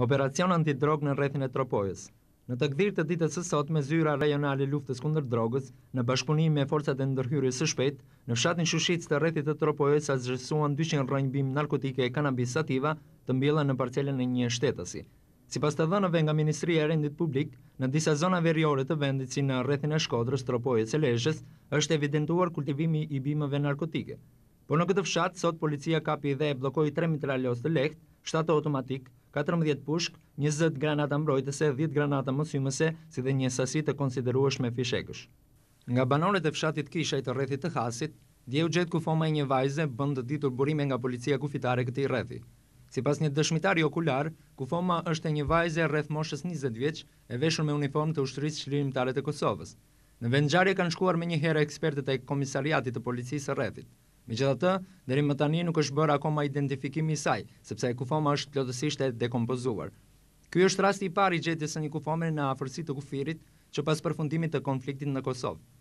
Operacion antidrog në rrethin e Tropojës. Në të gdhirë të ditës sësot me zyra rejonale luftës kundër drogës, në bashkëpunim me forcat e ndërhyrës së shpet, në fshatin shushitës të rrethit të Tropojës a zhësuan 200 rëngbim narkotike e kanabis sativa të mbjela në parcelën e një shtetësi. Si pas të dhënëve nga Ministria e Rendit Publik, në disa zona veriore të vendit si në rrethin e shkodrës Tropojës e leshës, është evidentuar kultivimi i bimëve narkotike. Por në këtë fshat, sot policia kapi dhe e blokoj 3 mitralios të lehtë, 7 automatikë, 14 pushk, 20 granata mbrojtëse, 10 granata mësimëse, si dhe një sasi të konsideruash me fishekësh. Nga banorët e fshatit kisha i të rrethit të hasit, u gjetë kufoma foma e një vajze bëndë të ditur burime nga policia kufitare këti rrethi. Si pas një dëshmitari okular, kufoma është e një vajze rreth moshës 20 vjeq e veshur me uniform të ushtërisë shlirimtare të Kosovës. Në vendjarje kanë shkuar me një herë ekspertet e komisariatit të policisë rrethit. Me gjitha të, dherim më tani nuk është bërë akoma identifikimi saj, sepse e kufoma është plotësisht e dekompozuar. Ky është rasti i parë i gjetjes së një kufomi në afërsi të kufirit, që pas përfundimit të konfliktit në Kosovë.